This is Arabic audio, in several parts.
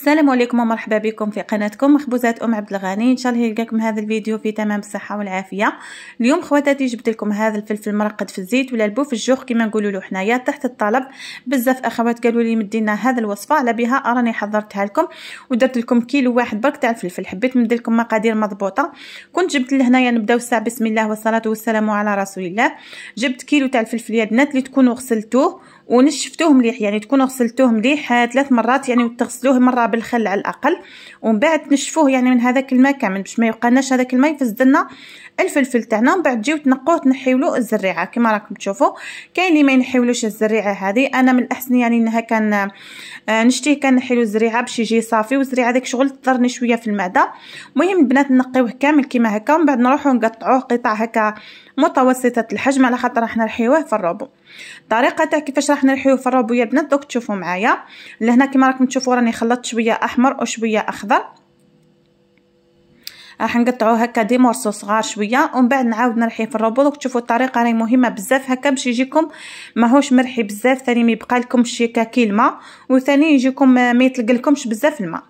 السلام عليكم ومرحبا بكم في قناتكم مخبوزات ام عبد الغني ان شاء الله يلقاكم هذا الفيديو في تمام الصحه والعافيه اليوم خواتاتي جبت لكم هذا الفلفل مرقد في الزيت ولا البوف الجوخ كما نقولوا له حنايا تحت الطلب بزاف اخوات قالوا لي مدينا هذا الوصفه على بها راني حضرتها لكم ودرت لكم كيلو واحد برك تاع الفلفل حبيت ندير لكم مقادير مضبوطه كنت جبت لهنايا نبداو الساعه بسم الله والصلاه والسلام على رسول الله جبت كيلو تاع الفلفل يا بنات اللي تكونوا غسلتوه ونشفتوه مليح يعني تكونوا غسلتوه مليح ثلاث مرات يعني وتغسلوه مره بالخل على الاقل ومن بعد تنشفوه يعني من هذاك الماء كامل باش ما يبقاناش هذاك الماء يفسد لنا الفلفل تاعنا ومن بعد تجيو تنقوه تنحيو له الزريعه كما راكم تشوفوا كاين اللي ما ينحيولوش الزريعه هذه انا من الاحسن يعني انها كان آه، نشتيه كان نحيلو الزريعه باش يجي صافي والزريعه هذاك شغل تضرني شويه في المعده المهم البنات نقيوه كامل كما هكا ومن بعد نروحو نقطعوه قطع هكا متوسطه الحجم على خاطر احنا نحيوه في الروبو تاع كيفاش راح نرحيو في الروب البنات دوك تشوفوا معايا لهنا كما راكم تشوفوا راني خلطت شويه احمر وشويه اخضر راح نقطعو هكا دي مورسو صغار شويه ومن بعد نعاود نرحي في الروبو دوك تشوفوا الطريقه راهي مهمه بزاف هكا باش يجيكم ماهوش مرحي بزاف ثاني ما يبقى شي كاكي الماء وثاني يجيكم ما يتلقلكمش بزاف الماء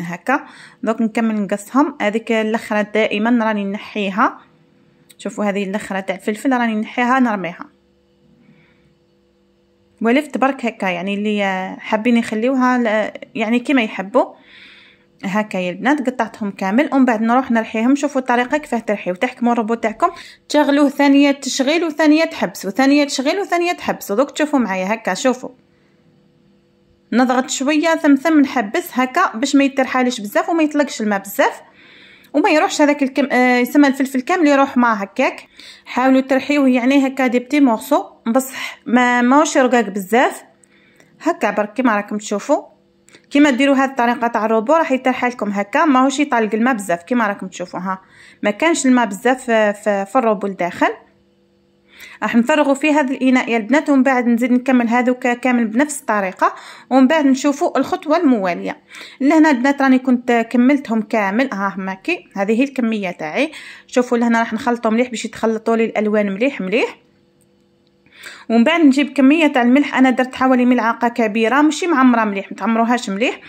هكا دوك نكمل نقصهم هذيك الاخره دائما راني نحيها شوفوا هذه الاخره تاع الفلفل راني نحيها نرميها ولفت برك هكا يعني اللي حابين يخليوها يعني كيما يحبوا هكا يا البنات قطعتهم كامل ومن بعد نروح نرحيهم شوفوا الطريقه كيفاه ترحيو تحكموا الروبو تاعكم تشغلوه ثانيه تشغيل وثانيه تحبس وثانيه تشغيل وثانيه تحبس دوك تشوفوا معايا هكا شوفوا نضغط شويه ثم ثم نحبس هكا باش ما يترحالش بزاف وما يطلقش الماء بزاف وما يروحش هذاك الكم... آه يسمى الفلفل كامل يروح مع هكاك حاولوا ترحيوه يعني هكا دي بتي مورسو بصح ما ماهوش رقاق بزاف هكا برك كيما راكم تشوفوا كيما ديروا هذه الطريقه تاع الروبو راح يطرح لكم هكا ماهوش يطلق الماء بزاف كيما راكم تشوفوا ها ما كانش الماء بزاف آه، في, في الروبو لداخل راح نفرغوا في هذا الاناء يا البنات ومن بعد نزيد نكمل هذوك كامل بنفس الطريقه ومن بعد نشوفوا الخطوه المواليه لهنا البنات راني كنت كملتهم كامل ها ماكي هذه هي الكميه تاعي شوفوا لهنا راح نخلطو مليح باش يتخلطوا لي الالوان مليح مليح ومن بعد نجيب كميه تاع الملح انا درت حوالي ملعقه كبيره ماشي معمره مليح ما تعمروهاش مليح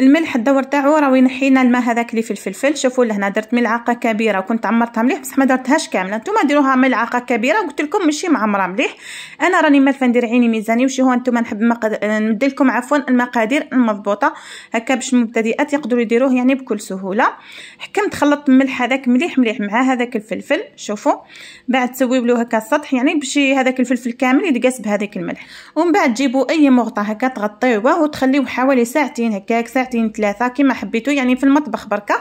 الملح الدور تاعو راهو ينحينا الماء هذاك اللي في الفلفل شوفوا لهنا درت ملعقه كبيره وكنت عمرتها مليح بصح ما درتهاش كامله نتوما ديروها ملعقه كبيره قلت لكم ماشي معمره مليح انا راني مالفه ندير عيني ميزاني وشي هو نتوما نحب نمد لكم عفوا المقادير المضبوطه هكا باش المبتدئات يقدروا يديروه يعني بكل سهوله حكمت خلطت الملح هذاك مليح مليح مع هذاك الفلفل شوفوا بعد تسوي له هكا السطح يعني باش هذاك الفلفل كامل يتقاس بهذاك الملح ومن بعد تجيبوا اي مغطى هكا تغطيوه وتخليوه حوالي ساعتين هكاك ساعة ساعتين ثلاثه كما حبيتو يعني في المطبخ بركه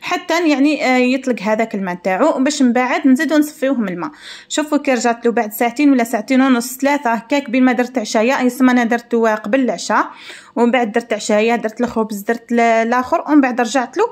حتى يعني آه، يطلق هذاك الماء تاعو باش من بعد نزيدو نصفيوه من الماء شوفوا كي رجعت له بعد ساعتين ولا ساعتين ونص ثلاثه كاك بين ما درت عشايا يسمى انا درتو قبل العشاء ومن بعد درت عشايا درت الخبز درت الاخر ومن بعد رجعت له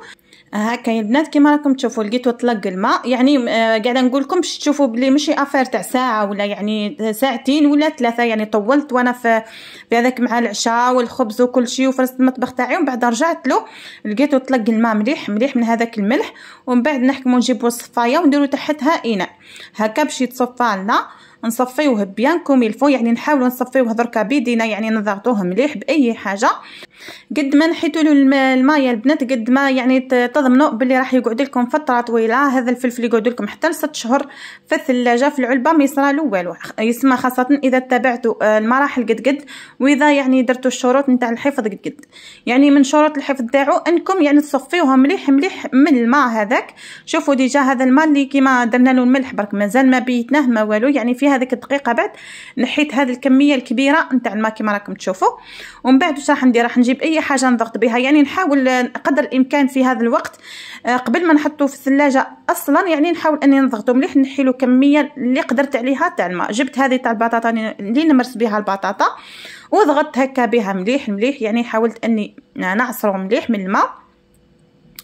هكا يا البنات كيما راكم تشوفوا لقيتو طلق الماء يعني آه، قاعده نقول لكم باش تشوفوا بلي ماشي افير تاع ساعه ولا يعني ساعتين ولا ثلاثه يعني طولت وانا في بهذاك مع العشاء والخبز وكل شيء وفرست المطبخ تاعي ومن بعد رجعت له لقيتو طلق الماء مليح مليح من هذاك الملح ومن بعد نحكمو نجيبو الصفايه ونديروا تحتها اناء هكا باش يتصفى لنا نصفيوه بيان كوم الفو يعني نحاولوا نصفيوه دركا بيدينا يعني نضغطوه مليح باي حاجه قد ما نحيتوا له الماء يا البنات قد ما يعني تضمنوا باللي راح يقعد لكم فتره طويله هذا الفلفل يقعد لكم حتى لست شهور في الثلاجه في العلبه ما يصرى له والو يسمى خاصه اذا تبعتوا آه، المراحل قد قد واذا يعني درتوا الشروط نتاع الحفظ قد قد يعني من شروط الحفظ تاعو انكم يعني تصفيوه مليح مليح من الماء هذاك شوفوا ديجا هذا الماء اللي كيما درنا له الملح برك مازال ما بيتناه ما والو يعني فيها هذيك الدقيقه بعد نحيت هذه الكميه الكبيره نتاع الماء كما راكم تشوفوا ومن بعد واش راح ندير راح نجيب اي حاجه نضغط بها يعني نحاول آه، قدر الامكان في هذا الوقت آه، قبل ما نحطه في الثلاجه اصلا يعني نحاول اني نضغطو مليح نحي له كميه اللي قدرت عليها تاع الماء جبت هذه تاع البطاطا اللي نمرس بها البطاطا وضغطت هكا بها مليح مليح يعني حاولت اني نعصره مليح من الماء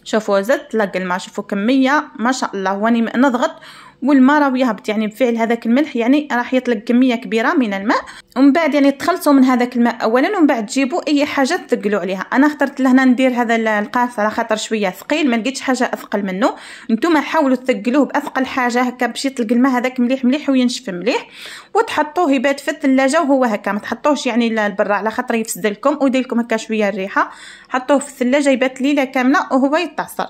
شوفوا زدت لق الماء شوفوا كميه ما شاء الله واني نضغط والماء راه يهبط يعني بفعل هذاك الملح يعني راح يطلق كميه كبيره من الماء ومن بعد يعني تخلصوا من هذاك الماء اولا ومن بعد تجيبوا اي حاجه تثقلوا عليها انا اخترت لهنا ندير هذا القاس على خاطر شويه ثقيل ما لقيتش حاجه اثقل منه نتوما حاولوا تثقلوه باثقل حاجه هكا باش يطلق الماء هذاك مليح مليح وينشف مليح وتحطوه يبات في الثلاجه وهو هكا ما تحطوهش يعني لبرا على خاطر يفسد لكم ويدير لكم هكا شويه الريحه حطوه في الثلاجه يبات ليله كامله وهو يتعصر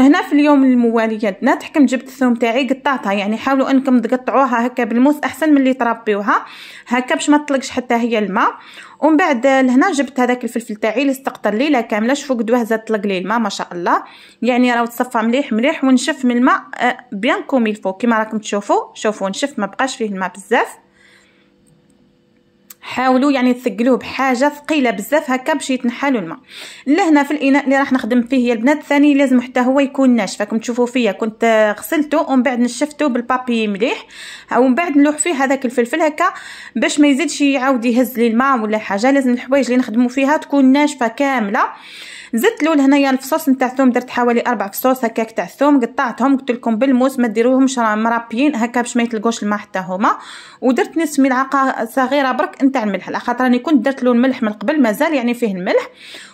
هنا في اليوم الموالي يدنا تحكم جبت الثوم تاعي قطعتها يعني حاولوا انكم تقطعوها هكا بالموس احسن من اللي تربيوها هكا باش ما تطلقش حتى هي الماء ومن بعد لهنا جبت هذاك الفلفل تاعي اللي استقطر ليله كامله شوفوا قدوه زاد طلق لي الماء ما شاء الله يعني راه تصفى مليح مليح ونشف من الماء آه، بيان كوم الفو كيما راكم تشوفوا شوفوا نشف ما بقاش فيه الماء بزاف حاولوا يعني تثقلوه بحاجه ثقيله بزاف هكا باش يتنحالوا الماء لهنا في الاناء اللي راح نخدم فيه يا البنات ثاني لازم حتى هو يكون ناشف راكم تشوفوا فيا كنت غسلته ومن بعد نشفته بالبابي مليح ومن بعد نلوح فيه هذاك الفلفل هكا باش ما يزيدش يعاود يهز لي الماء ولا حاجه لازم الحوايج اللي نخدموا فيها تكون ناشفه كامله زدت لول هنايا الفصوص نتاع الثوم درت حوالي اربع فصوص هكاك تاع الثوم قطعتهم قلت لكم بالموس ما ديروهمش مرابيين هكا باش ما يتلقوش الماء حتى هما ودرت نصف ملعقه صغيره برك نتاع الملح على خاطر راني كنت درت له الملح من قبل مازال يعني فيه الملح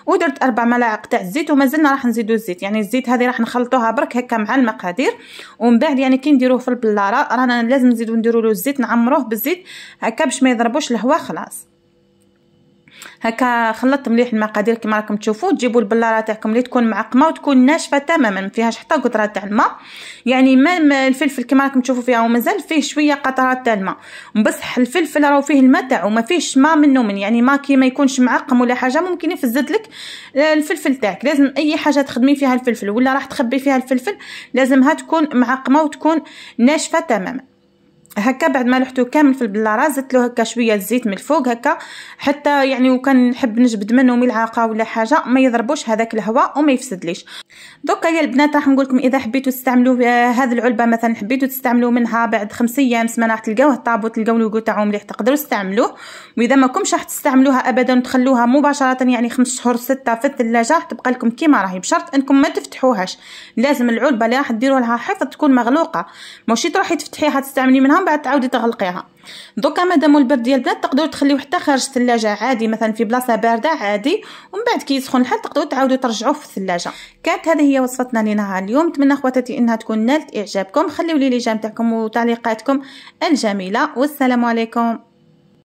ودرت اربع ملاعق تاع الزيت ومازلنا راح نزيدو الزيت يعني الزيت هذه راح نخلطوها برك هكا مع المقادير ومن بعد يعني كي نديروه في البلاره رانا لازم نزيدو نديرو له الزيت نعمروه بالزيت هكا باش ما يضربوش الهواء خلاص هكا خلطت مليح المقادير كما راكم تشوفوا تجيبوا البلاره تاعكم اللي تكون معقمه وتكون ناشفه تماما ما فيهاش حتى قطره تاع الماء يعني ما الفلفل كما راكم تشوفوا فيها ومازال فيه شويه قطرات تاع الماء بصح الفلفل راهو فيه الماء تاعو وما فيهش ما منه من يعني ما كي ما يكونش معقم ولا حاجه ممكن يفزت لك آه، الفلفل تاعك لازم اي حاجه تخدمي فيها الفلفل ولا راح تخبي فيها الفلفل لازمها تكون معقمه وتكون ناشفه تماما هكا بعد ما لحتو كامل في البلاره زدت له هكا شويه الزيت من الفوق هكا حتى يعني وكان نحب نجبد منه ملعقه ولا حاجه ما يضربوش هذاك الهواء وما يفسدليش دوكا يا البنات راح نقول لكم اذا حبيتوا تستعملوا آه، هذا العلبه مثلا حبيتوا تستعملوا منها بعد خمس ايام سمانه راح تلقاوه الطابو تلقاو لوغو تاعو مليح تقدروا تستعملوه واذا ما راح تستعملوها ابدا تخلوها مباشره يعني خمس شهور سته في الثلاجه تبقى لكم كيما راهي بشرط انكم ما تفتحوهاش لازم العلبه اللي راح ديروا لها حفظ تكون مغلوقه ماشي تروحي تفتحيها تستعملي منها بعد تعاودي تغلقيها دوكا مادام البرد ديال البنات تقدروا تخليوه حتى خارج الثلاجه عادي مثلا في بلاصه بارده عادي ومن بعد كي يسخن الحال تقدروا تعاودوا ترجعوه في الثلاجه كانت هذه هي وصفتنا لنهار اليوم نتمنى خواتاتي انها تكون نالت اعجابكم خليولي لي لي جام تاعكم وتعليقاتكم الجميله والسلام عليكم